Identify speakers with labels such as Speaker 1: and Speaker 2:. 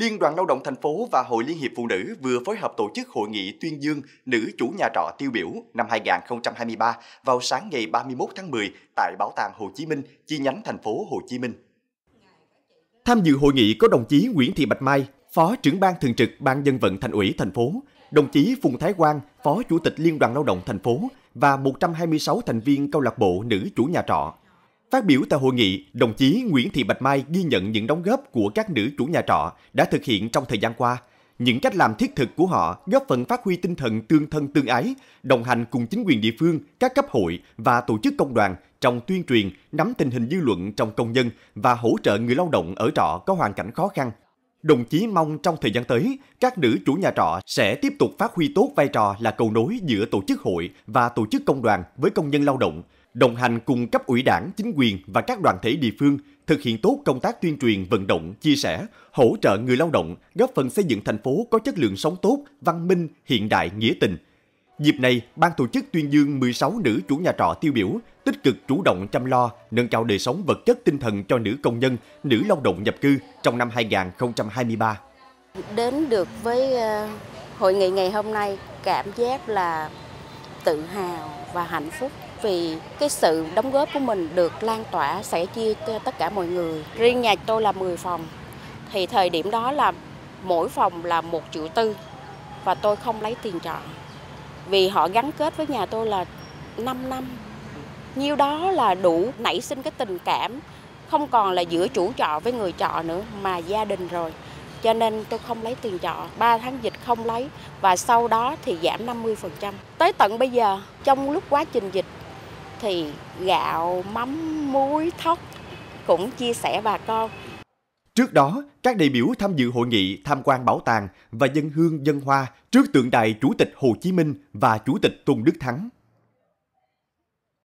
Speaker 1: Liên đoàn Lao động thành phố và Hội Liên hiệp Phụ nữ vừa phối hợp tổ chức hội nghị tuyên dương nữ chủ nhà trọ tiêu biểu năm 2023 vào sáng ngày 31 tháng 10 tại Bảo tàng Hồ Chí Minh, chi nhánh thành phố Hồ Chí Minh. Tham dự hội nghị có đồng chí Nguyễn Thị Bạch Mai, Phó trưởng ban thường trực Ban dân vận thành ủy thành phố, đồng chí Phùng Thái Quang, Phó Chủ tịch Liên đoàn Lao động thành phố và 126 thành viên câu lạc bộ nữ chủ nhà trọ Phát biểu tại hội nghị, đồng chí Nguyễn Thị Bạch Mai ghi nhận những đóng góp của các nữ chủ nhà trọ đã thực hiện trong thời gian qua. Những cách làm thiết thực của họ góp phần phát huy tinh thần tương thân tương ái, đồng hành cùng chính quyền địa phương, các cấp hội và tổ chức công đoàn trong tuyên truyền, nắm tình hình dư luận trong công nhân và hỗ trợ người lao động ở trọ có hoàn cảnh khó khăn. Đồng chí mong trong thời gian tới, các nữ chủ nhà trọ sẽ tiếp tục phát huy tốt vai trò là cầu nối giữa tổ chức hội và tổ chức công đoàn với công nhân lao động, đồng hành cùng cấp ủy đảng, chính quyền và các đoàn thể địa phương thực hiện tốt công tác tuyên truyền, vận động, chia sẻ, hỗ trợ người lao động, góp phần xây dựng thành phố có chất lượng sống tốt, văn minh, hiện đại, nghĩa tình. Dịp này, ban tổ chức tuyên dương 16 nữ chủ nhà trọ tiêu biểu, tích cực chủ động chăm lo, nâng cao đời sống vật chất tinh thần cho nữ công nhân, nữ lao động nhập cư trong năm 2023.
Speaker 2: Đến được với ờ, hội nghị ngày hôm nay, cảm giác là tự hào và hạnh phúc vì cái sự đóng góp của mình được lan tỏa sẻ chia cho tất cả mọi người. Riêng nhà tôi là 10 phòng thì thời điểm đó là mỗi phòng là một triệu tư và tôi không lấy tiền trọ vì họ gắn kết với nhà tôi là 5 năm nhiêu đó là đủ nảy sinh cái tình cảm không còn là giữa chủ trọ với người trọ nữa mà gia đình rồi cho nên tôi không lấy tiền trọ 3 tháng dịch không lấy và sau đó thì giảm 50% tới tận bây giờ trong lúc quá trình dịch thì gạo, mắm, muối, thóc cũng chia sẻ bà con.
Speaker 1: Trước đó, các đại biểu tham dự hội nghị tham quan bảo tàng và dân hương dân hoa trước tượng đài Chủ tịch Hồ Chí Minh và Chủ tịch Tôn Đức Thắng.